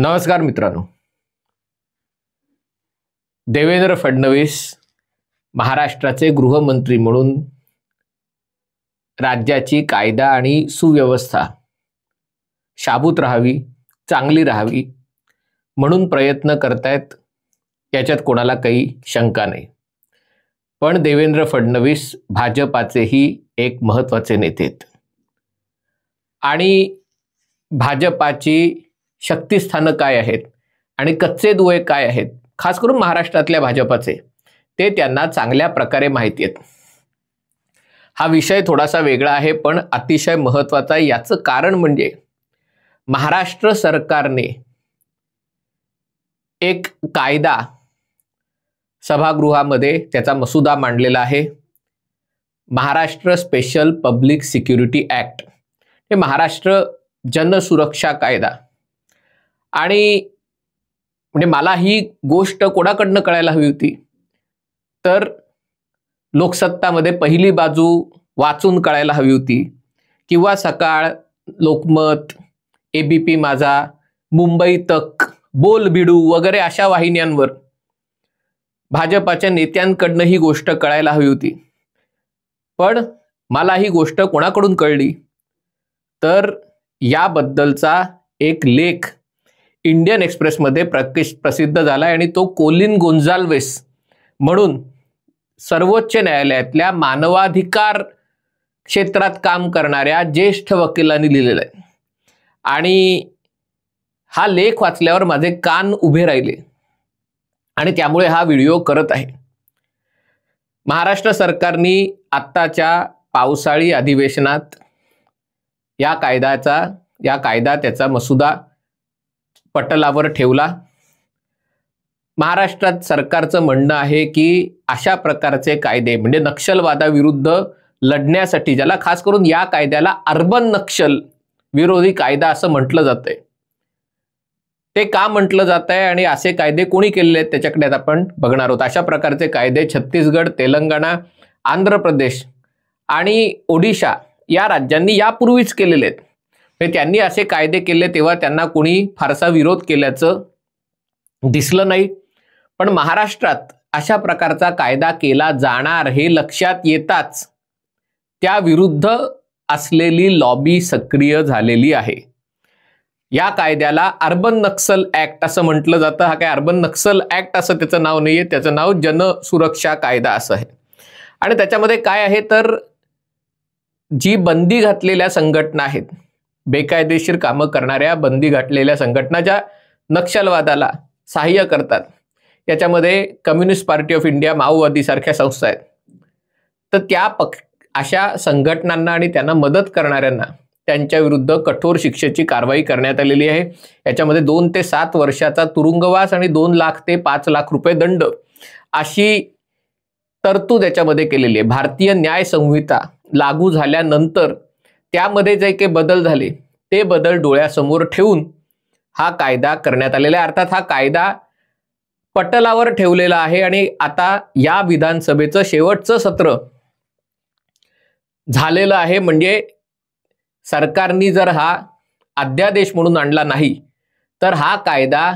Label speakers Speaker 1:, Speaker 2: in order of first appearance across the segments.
Speaker 1: नमस्कार मित्रांनो देवेंद्र फडणवीस महाराष्ट्राचे गृहमंत्री म्हणून राज्याची कायदा आणि सुव्यवस्था शाबूत राहावी चांगली राहावी म्हणून प्रयत्न करतायत याच्यात कोणाला काही शंका नाही पण देवेंद्र फडणवीस भाजपाचेही एक महत्वाचे नेते आहेत आणि भाजपाची शक्तिस्थानं काय आहेत आणि कच्चे दुवे काय आहेत खास करून महाराष्ट्रातल्या भाजपाचे ते त्यांना चांगल्या प्रकारे माहिती आहेत हा विषय थोडासा वेगळा आहे पण अतिशय महत्वाचा आहे याचं कारण म्हणजे महाराष्ट्र सरकारने एक कायदा सभागृहामध्ये त्याचा मसुदा मांडलेला आहे Maharashtra special public security act हे महाराष्ट्र जनसुरक्षा कायदा आणि म्हणजे मला ही गोष्ट कोणाकडनं कळायला हवी होती तर लोकसत्तामध्ये पहिली बाजू वाचून कळायला हवी होती किंवा सकाळ लोकमत ए बी पी माझा मुंबई तक बोल वगैरे अशा वाहिन्यांवर भाजपाच्या नेत्यांकडनं ही गोष्ट कळायला हवी होती पण मला ही गोष्ट कोणाकडून कळली तर याबद्दलचा एक लेख इंडियन एक्सप्रेसमध्ये प्रकिश प्रसिद्ध झाला आणि तो कोलिन गोंजाल्वेस म्हणून सर्वोच्च न्यायालयातल्या मानवाधिकार क्षेत्रात काम करणाऱ्या ज्येष्ठ वकिलांनी लिहिलेलं आहे आणि हा लेख वाचल्यावर माझे कान उभे राहिले आणि त्यामुळे हा व्हिडिओ करत आहे महाराष्ट्र सरकारने आत्ताच्या पावसाळी अधिवेशनात या कायद्याचा या कायदा त्याचा मसुदा पटलावर ठेवला महाराष्ट्रात सरकारचं म्हणणं आहे की अशा प्रकारचे कायदे म्हणजे नक्षलवादाविरुद्ध लढण्यासाठी ज्याला खास करून या कायद्याला अर्बन नक्षल विरोधी कायदा असं म्हटलं जातंय ते का म्हटलं जात आहे आणि असे कायदे कोणी केलेले आहेत त्याच्याकडे आपण बघणार आहोत अशा प्रकारचे कायदे छत्तीसगड तेलंगणा आंध्र प्रदेश आणि ओडिशा या राज्यांनी यापूर्वीच केलेले आहेत म्हणजे त्यांनी असे कायदे केले तेव्हा त्यांना कोणी फारसा विरोध केल्याचं दिसलं नाही पण महाराष्ट्रात अशा प्रकारचा कायदा केला जाणार हे लक्षात येताच त्याविरुद्ध असलेली लॉबी सक्रिय झालेली आहे या कायद्याला अर्बन नक्सल ऍक्ट असं म्हटलं जातं हा काय अर्बन नक्सल ऍक्ट असं त्याचं नाव नाहीये त्याचं नाव जनसुरक्षा कायदा असं आहे आणि त्याच्यामध्ये काय आहे तर जी बंदी घातलेल्या संघटना आहेत बेकायदेशीर कामं करणाऱ्या बंदी घातलेल्या संघटना ज्या नक्षलवादाला सहाय्य करतात याच्यामध्ये कम्युनिस्ट पार्टी ऑफ इंडिया सारख्या संस्था आहेत तर त्या पक्ष अशा संघटनांना आणि त्यांना मदत करणाऱ्यांना त्यांच्या विरुद्ध कठोर शिक्षेची कारवाई करण्यात आलेली आहे याच्यामध्ये दोन ते सात वर्षाचा तुरुंगवास आणि दोन लाख ते पाच लाख रुपये दंड अशी तरतूद याच्यामध्ये केलेली आहे भारतीय न्याय संहिता लागू झाल्यानंतर त्यामध्ये जे काही बदल झाले ते बदल डोळ्यासमोर ठेवून हा कायदा करण्यात आलेला आहे अर्थात हा कायदा पटलावर ठेवलेला आहे आणि आता या विधानसभेचं शेवटचं सत्र झालेलं आहे म्हणजे सरकारनी जर हा अध्यादेश म्हणून आणला नाही तर हा कायदा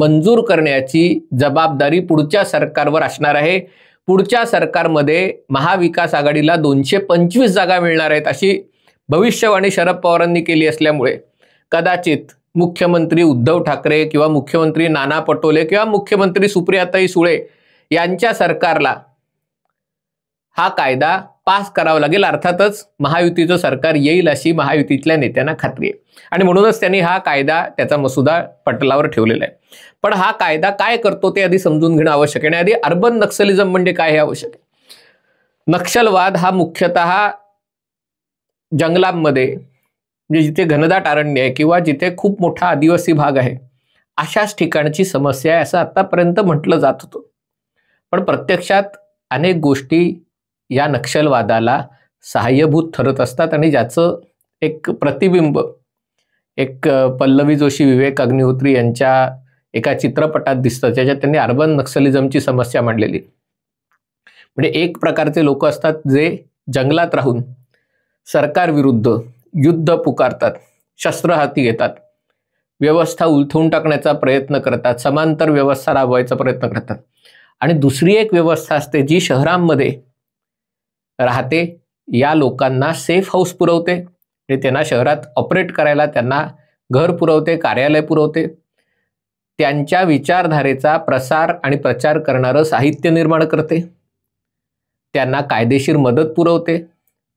Speaker 1: मंजूर करण्याची जबाबदारी पुढच्या सरकारवर असणार आहे पुढच्या सरकारमध्ये महाविकास आघाडीला दोनशे पंचवीस जागा मिळणार आहेत अशी भविष्यवाणी शरद पवारांनी केली असल्यामुळे कदाचित मुख्यमंत्री उद्धव ठाकरे किंवा मुख्यमंत्री नाना पटोले किंवा मुख्यमंत्री सुप्रियाताई सुळे यांच्या सरकारला हा कायदा पास करावा लागेल अर्थातच महायुतीचं सरकार येईल अशी महायुतीतल्या नेत्यांना खात्री आहे आणि म्हणूनच त्यांनी हा कायदा त्याचा मसुदा पटलावर ठेवलेला आहे पण हा कायदा काय करतो ते आधी समजून घेणं आवश्यक आहे आणि आधी अर्बन नक्सलिझम म्हणजे काय हे आवश्यक आहे नक्षलवाद हा मुख्यतः जंगलांमध्ये म्हणजे जिथे घनदाट अरण्य आहे किंवा जिथे खूप मोठा आदिवासी भाग आहे अशाच ठिकाणची समस्या आहे असं आतापर्यंत म्हटलं जात होतं पण प्रत्यक्षात अनेक गोष्टी या नक्षलवादाला सहाय्यभूत ठरत असतात आणि ज्याचं एक प्रतिबिंब एक पल्लवी जोशी विवेक अग्निहोत्री यांच्या एका चित्रपटात दिसतं ज्याच्यात त्यांनी अर्बन नक्सलिझमची समस्या मांडलेली म्हणजे एक प्रकारचे लोक असतात जे जंगलात राहून सरकारविरुद्ध युद्ध पुकारतात शस्त्र हाती घेतात व्यवस्था उलथवून टाकण्याचा प्रयत्न करतात समांतर व्यवस्था राबवायचा प्रयत्न करतात आणि दुसरी एक व्यवस्था असते जी शहरांमध्ये राहते या लोकांना सेफ हाऊस पुरवते त्यांना शहरात ऑपरेट करायला त्यांना घर पुरवते कार्यालय पुरवते त्यांच्या विचारधारेचा प्रसार आणि प्रचार करणारं साहित्य निर्माण करते त्यांना कायदेशीर मदत पुरवते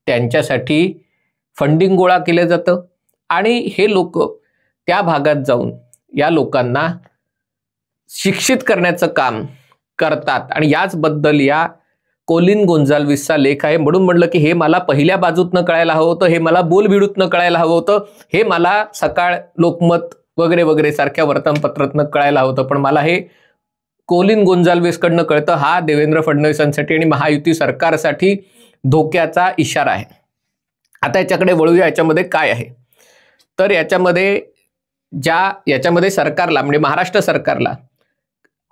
Speaker 1: त्यांच्यासाठी फंडिंग गोळा केलं जातं आणि हे लोक त्या भागात जाऊन या लोकांना शिक्षित करण्याचं काम करतात आणि याचबद्दल या कोलिन गोंजालविसचा लेख आहे म्हणून म्हटलं की हे मला पहिल्या बाजूतनं कळायला हवं होतं हे मला बोलबिडूतनं कळायला हवं होतं हे मला सकाळ लोकमत वगैरे वगैरे सारख्या वर्तमानपत्रातनं कळायला होतं पण मला हे कोलिन गोंजालविसकडनं कळतं हा देवेंद्र फडणवीसांसाठी आणि महायुती सरकारसाठी धोक्याचा इशारा आहे आता याच्याकडे वळूया याच्यामध्ये काय आहे तर याच्यामध्ये ज्या याच्यामध्ये सरकारला म्हणजे महाराष्ट्र सरकारला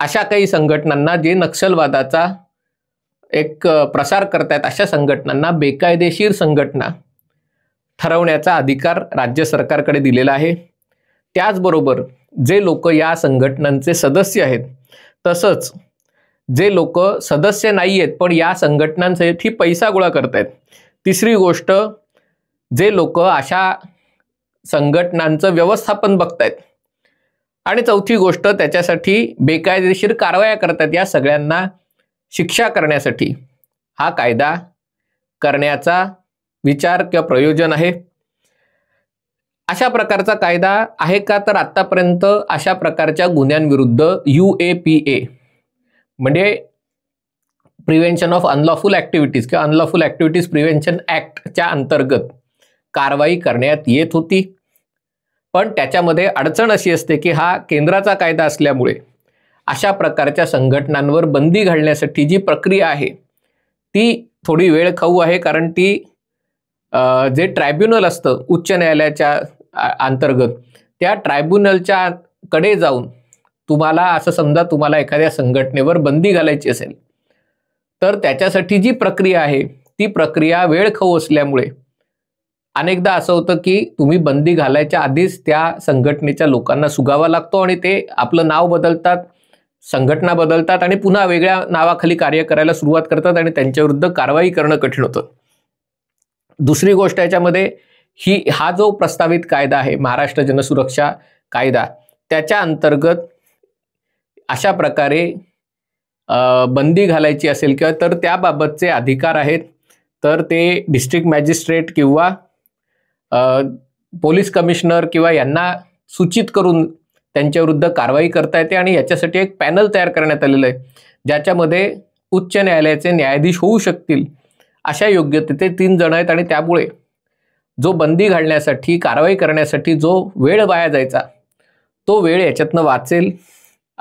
Speaker 1: अशा काही संघटनांना जे नक्षलवादाचा एक प्रसार करतायत अशा संघटनांना बेकायदेशीर संघटना ठरवण्याचा अधिकार राज्य सरकारकडे दिलेला आहे त्याचबरोबर जे लोक या संघटनांचे सदस्य आहेत तसंच जे लोक सदस्य नाही आहेत पण या संघटनांसाठी पैसा गोळा करतायत तिसरी गोष्ट जे लोक अशा संघटनांचं व्यवस्थापन बघतायत आणि चौथी गोष्ट त्याच्यासाठी बेकायदेशीर कारवाया करतात या सगळ्यांना शिक्षा करण्यासाठी हा कायदा करण्याचा विचार किंवा प्रयोजन आहे अशा प्रकारचा कायदा आहे का तर आत्तापर्यंत अशा प्रकारच्या गुन्ह्यांविरुद्ध यू ए पी ए म्हणजे प्रिव्हेन्शन ऑफ अनलॉफुल ॲक्टिव्हिटीज किंवा अनलॉफुल ॲक्टिव्हिटीज प्रिव्हेन्शन ॲक्टच्या अंतर्गत कारवाई करण्यात येत होती पण त्याच्यामध्ये अडचण अशी असते की हा केंद्राचा कायदा असल्यामुळे अशा प्रकारच्या संघटनांवर बंदी घालण्यासाठी जी प्रक्रिया आहे ती थोडी वेळ खाऊ आहे कारण ती जे ट्रायब्युनल असतं उच्च न्यायालयाच्या अंतर्गत त्या ट्रायब्युनलच्या कडे जाऊन तुम्हाला असं समजा तुम्हाला एखाद्या संघटनेवर बंदी घालायची असेल तर त्याच्यासाठी जी प्रक्रिया आहे ती प्रक्रिया खाऊ असल्यामुळे अनेकदा असं होतं की तुम्ही बंदी घालायच्या आधीच त्या संघटनेच्या लोकांना सुगावा लागतो आणि ते आपलं नाव बदलतात संघटना बदलतात आणि पुन्हा वेगळ्या नावाखाली कार्य करायला सुरुवात करतात आणि त्यांच्याविरुद्ध कारवाई करणं कठीण होतं दुसरी गोष्ट याच्यामध्ये ही हा जो प्रस्तावित कायदा आहे महाराष्ट्र जनसुरक्षा कायदा त्याच्या अंतर्गत अशा प्रकारे बंदी घालायची असेल किंवा तर त्याबाबतचे अधिकार आहेत तर ते डिस्ट्रिक्ट मॅजिस्ट्रेट किंवा पोलीस कमिशनर किंवा यांना सूचित करून त्यांच्याविरुद्ध कारवाई करता येते आणि याच्यासाठी एक पॅनल तयार करण्यात आलेलं आहे ज्याच्यामध्ये उच्च न्यायालयाचे न्यायाधीश होऊ शकतील अशा योग्यतेचे तीन जण आहेत आणि त्यामुळे जो बंदी घालण्यासाठी कारवाई करण्यासाठी जो वेळ वाया जायचा तो वेळ याच्यातनं वाचेल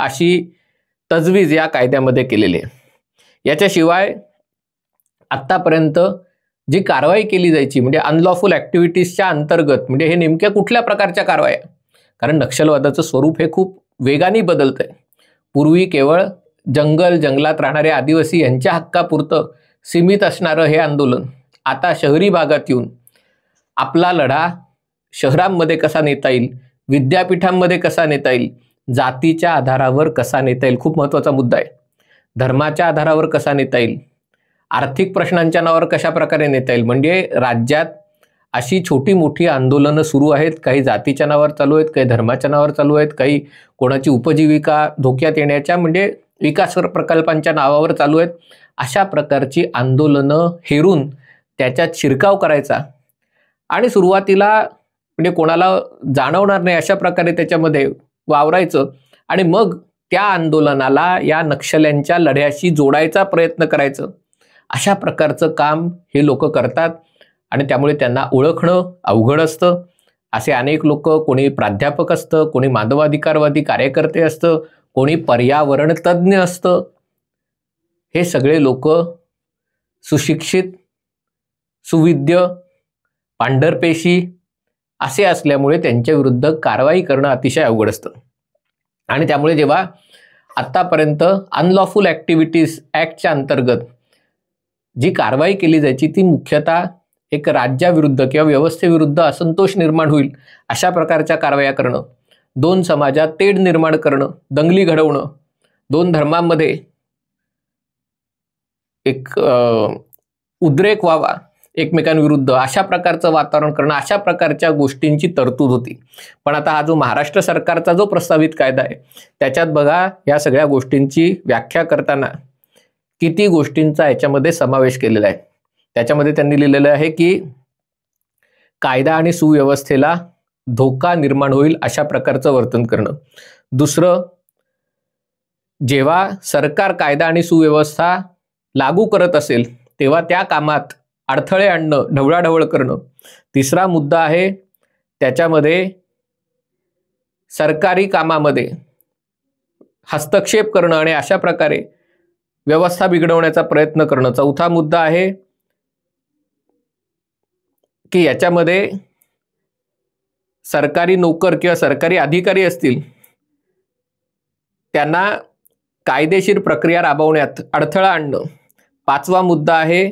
Speaker 1: अशी तजवीज या कायद्यामध्ये केलेली आहे याच्याशिवाय आत्तापर्यंत जी कारवाई केली जायची म्हणजे अनलॉफुल ॲक्टिव्हिटीजच्या अंतर्गत म्हणजे हे नेमक्या कुठल्या प्रकारच्या कारवाया कारण नक्षलवादाचं स्वरूप हे खूप वेगाने बदलतं आहे पूर्वी केवळ जंगल जंगलात राहणारे आदिवासी यांच्या हक्कापुरतं सीमित असणारं हे आंदोलन आता शहरी भागात येऊन आपला लढा शहरांमध्ये कसा नेता येईल विद्यापीठांमध्ये कसा नेता येईल जातीच्या आधारावर कसा नेता येईल खूप महत्त्वाचा मुद्दा आहे धर्माच्या आधारावर कसा नेता येईल आर्थिक प्रश्नांच्या नावावर कशा प्रकारे नेता येईल म्हणजे राज्यात अशी छोटी मोठी आंदोलनं सुरू आहेत काही जातीच्या नावावर चालू आहेत काही धर्माच्या नावावर चालू आहेत काही कोणाची उपजीविका धोक्यात येण्याच्या म्हणजे विकास प्रकल्पांच्या नावावर चालू आहेत अशा प्रकारची आंदोलनं हेरून त्याच्यात शिरकाव करायचा आणि सुरुवातीला म्हणजे कोणाला जाणवणार नाही अशा प्रकारे त्याच्यामध्ये वावरायचं आणि मग त्या आंदोलनाला या नक्षल्यांच्या लढ्याशी जोडायचा प्रयत्न करायचं अशा प्रकारचं काम हे लोक करतात आणि त्यामुळे त्यांना ओळखणं अवघड असतं असे अनेक लोक कोणी प्राध्यापक असतं कोणी मानवाधिकारवादी कार्यकर्ते असतं कोणी पर्यावरण तज्ज्ञ असतं हे सगळे लोक सुशिक्षित सुविद्य पांढरपेशी असे असल्यामुळे त्यांच्याविरुद्ध कारवाई करणं अतिशय अवघड असतं आणि त्यामुळे जेव्हा आत्तापर्यंत अनलॉफुल ॲक्टिव्हिटीज ॲक्टच्या अंतर्गत जी कारवाई केली जायची ती मुख्यतः एक राज्याविरुद्ध किंवा व्यवस्थेविरुद्ध असंतोष निर्माण होईल अशा प्रकारच्या कारवाया करणं दोन समाजात तेढ निर्माण करणं दंगली घडवणं दोन धर्मांमध्ये एक उद्रेक व्हावा एकमेकांविरुद्ध अशा प्रकारचं वातावरण करणं अशा प्रकारच्या गोष्टींची तरतूद होती पण आता हा जो महाराष्ट्र सरकारचा जो प्रस्तावित कायदा आहे त्याच्यात बघा या सगळ्या गोष्टींची व्याख्या करताना किती गोष्टींचा याच्यामध्ये समावेश केलेला आहे त्याच्यामध्ये त्यांनी लिहिलेलं आहे की कायदा आणि सुव्यवस्थेला धोका निर्माण होईल अशा प्रकारचं वर्तन करणं दुसरं जेव्हा सरकार कायदा आणि सुव्यवस्था लागू करत असेल तेव्हा त्या कामात अडथळे आणणं ढवळाढवळ करणं तिसरा मुद्दा आहे त्याच्यामध्ये सरकारी कामामध्ये हस्तक्षेप करणं आणि अशा प्रकारे व्यवस्था बिघडवण्याचा प्रयत्न करणं चौथा मुद्दा आहे की याच्यामध्ये सरकारी नोकर किंवा सरकारी अधिकारी असतील त्यांना कायदेशीर प्रक्रिया राबवण्यात अडथळा आणणं पाचवा मुद्दा आहे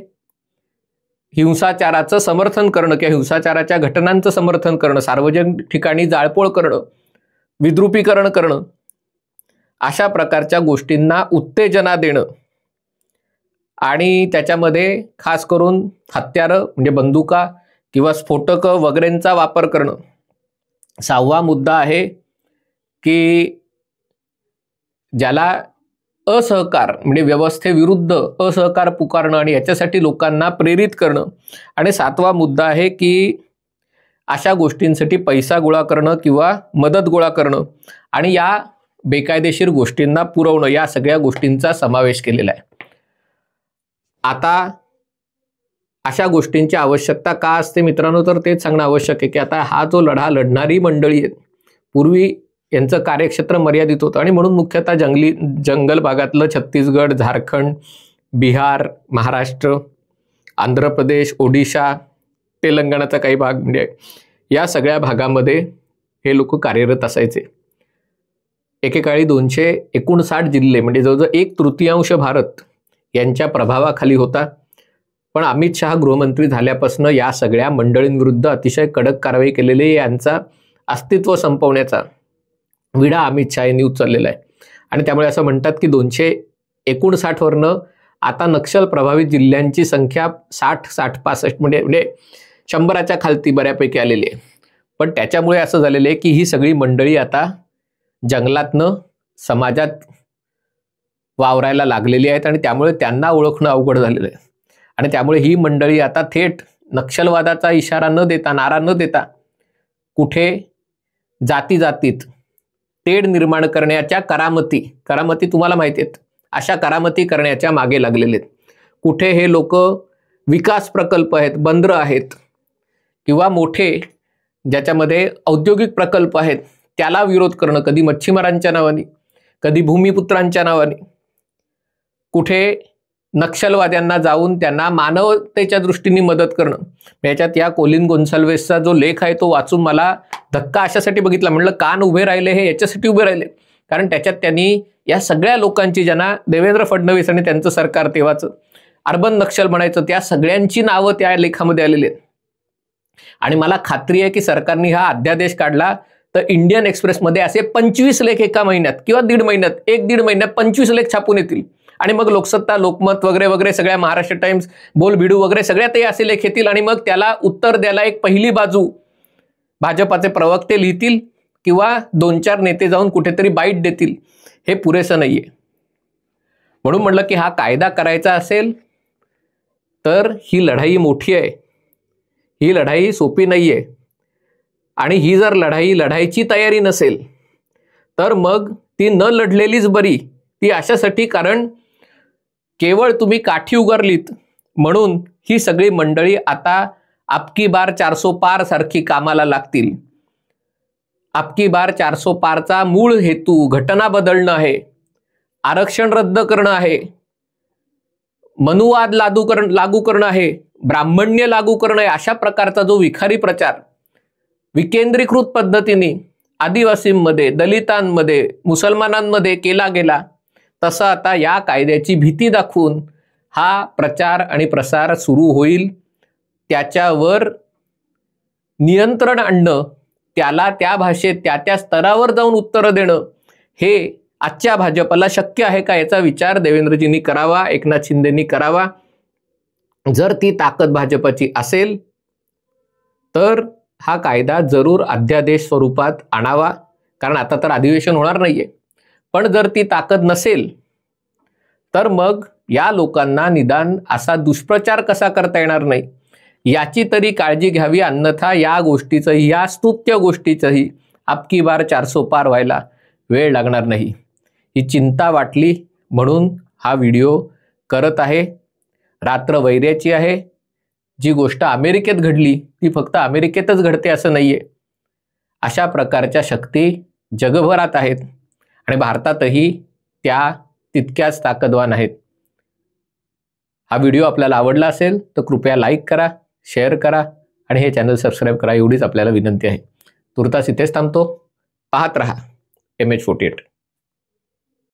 Speaker 1: हिंसाचाराचं समर्थन करणं किंवा हिंसाचाराच्या घटनांचं समर्थन करणं सार्वजनिक ठिकाणी जाळपोळ करणं विद्रुपीकरण करणं अशा प्रकारच्या गोष्टींना उत्तेजना देणं आणि त्याच्यामध्ये खास करून हत्यारं म्हणजे बंदुका किंवा स्फोटकं वगैरेंचा वापर करणं सहावा मुद्दा आहे की ज्याला असहकार म्हणजे व्यवस्थेविरुद्ध असहकार पुकारणं आणि याच्यासाठी लोकांना प्रेरित करणं आणि सातवा मुद्दा आहे की अशा गोष्टींसाठी पैसा गोळा करणं किंवा मदत गोळा करणं आणि या बेकायदेशीर गोष्टींना पुरवणं या सगळ्या गोष्टींचा समावेश केलेला आहे आता अशा गोष्टींची आवश्यकता का असते मित्रांनो तर तेच सांगणं आवश्यक आहे की आता हा जो लढा लढणारी मंडळी आहेत पूर्वी यांचं कार्यक्षेत्र मर्यादित होतं आणि म्हणून मुख्यतः जंगली जंगल भागातलं छत्तीसगड झारखंड बिहार महाराष्ट्र आंध्र प्रदेश ओडिशा तेलंगणाचा काही भाग म्हणजे या सगळ्या भागामध्ये हे लोक कार्यरत असायचे एकेकाळी दोनशे एकोणसाठ जिल्हे म्हणजे जवळजवळ एक तृतीयांश भारत यांच्या प्रभावाखाली होता पण अमित शहा गृहमंत्री झाल्यापासून या सगळ्या मंडळींविरुद्ध अतिशय कडक कारवाई केलेली यांचा अस्तित्व संपवण्याचा विडा अमित शहा यांनी उचललेला आहे आणि त्यामुळे असं म्हणतात की दोनशे एकोणसाठवरनं आता नक्षल प्रभावित जिल्ह्यांची संख्या साठ साठ पासष्ट म्हणजे म्हणजे शंभराच्या खालती बऱ्यापैकी आलेली आहे पण त्याच्यामुळे असं झालेलं आहे की ही सगळी मंडळी आता जंगलातनं समाजात वावरायला लागलेली आहेत आणि त्यामुळे त्यांना ओळखणं अवघड झालेलं आहे आणि त्यामुळे ही मंडळी आता थेट नक्षलवादाचा इशारा न देता नारा न देता कुठे जाती जातीत तेढ निर्माण करण्याच्या करामती करामती तुम्हाला माहिती आहेत अशा करामती करण्याच्या मागे लागलेले आहेत कुठे हे लोक विकास प्रकल्प आहेत बंदर आहेत किंवा मोठे ज्याच्यामध्ये औद्योगिक प्रकल्प आहेत त्याला विरोध करणं कधी मच्छीमारांच्या नावाने कधी भूमिपुत्रांच्या नावाने कुठे नक्षलवाद्यांना जाऊन त्यांना मानवतेच्या दृष्टीने मदत करणं याच्यात या कोलिन गोन्साल्वेसचा जो लेख आहे तो वाचून मला धक्का अशासाठी बघितला म्हणलं कान उभे राहिले हे याच्यासाठी उभे राहिले कारण त्याच्यात त्यांनी या सगळ्या लोकांची ज्यांना देवेंद्र फडणवीस आणि त्यांचं सरकार तेव्हाचं अर्बन नक्षल म्हणायचं त्या सगळ्यांची नावं त्या लेखामध्ये आलेली आहेत आणि मला खात्री आहे की सरकारने हा अध्यादेश काढला तर इंडियन एक्सप्रेसमध्ये असे पंचवीस लेख एका महिन्यात किंवा दीड महिन्यात एक दीड महिन्यात पंचवीस लेख छापून येतील आणि मग लोकसत्ता लोकमत वगैरे वगैरे सगळ्या महाराष्ट्र टाइम्स बोलबिडू वगैरे सगळ्या ते असे लेख येतील आणि मग त्याला उत्तर द्यायला एक पहिली बाजू भाजपाचे प्रवक्ते लिहितील किंवा दोन चार नेते जाऊन कुठेतरी बाईट देतील हे पुरेसं नाही आहे म्हणून म्हटलं की हा कायदा करायचा असेल तर ही लढाई मोठी आहे ही लढाई सोपी नाही आहे आणि ही जर लढाई लढायची तयारी नसेल तर मग ती न लढलेलीच बरी ती अशासाठी कारण केवळ तुम्ही काठी उगारलीत म्हणून ही सगळी मंडळी आता आपकी बार चारसो पार सारखी कामाला लागतील आपकी बार चारसो पारचा मूळ हेतू घटना बदलणं आहे आरक्षण रद्द करणं आहे मनुवाद लागू कर लागू करणं आहे ब्राह्मण्य लागू करणं आहे अशा प्रकारचा जो विखारी प्रचार विकेंद्रीकृत पद्धतीने आदिवासींमध्ये दलितांमध्ये मुसलमानांमध्ये केला गेला तसं आता या कायद्याची भीती दाखवून हा प्रचार आणि प्रसार सुरू होईल त्याच्यावर नियंत्रण आणणं त्याला त्या भाषेत त्या त्या स्तरावर जाऊन उत्तरं देणं हे आजच्या भाजपला शक्य आहे का याचा विचार देवेंद्रजींनी करावा एकनाथ शिंदेनी करावा जर ती ताकद भाजपची असेल तर हा कायदा जरूर अध्यादेश स्वरूपात आणावा कारण आता तर अधिवेशन होणार नाहीये पण जर ती ताकद नसेल तर मग या लोकांना निदान असा दुष्प्रचार कसा करता येणार नाही याची तरी काळजी घ्यावी अन्यथा या गोष्टीचंही या स्तुत्य गोष्टीचंही आपकी बार चारसो पार व्हायला वेळ लागणार नाही ही चिंता वाटली म्हणून हा व्हिडिओ करत आहे रात्र वैर्याची आहे जी गोष्ट अमेरिकेत घडली ती फक्त अमेरिकेतच घडते असं नाही आहे अशा प्रकारच्या शक्ती जगभरात आहेत आणि भारतातही त्या तितक्याच ताकदवान आहेत हा व्हिडिओ आपल्याला आवडला असेल तर कृपया लाईक करा शेअर करा आणि हे चॅनल सबस्क्राईब करा एवढीच आपल्याला विनंती आहे तुर्तास इथेच थांबतो पाहत रहा एम एच फोर्टी एट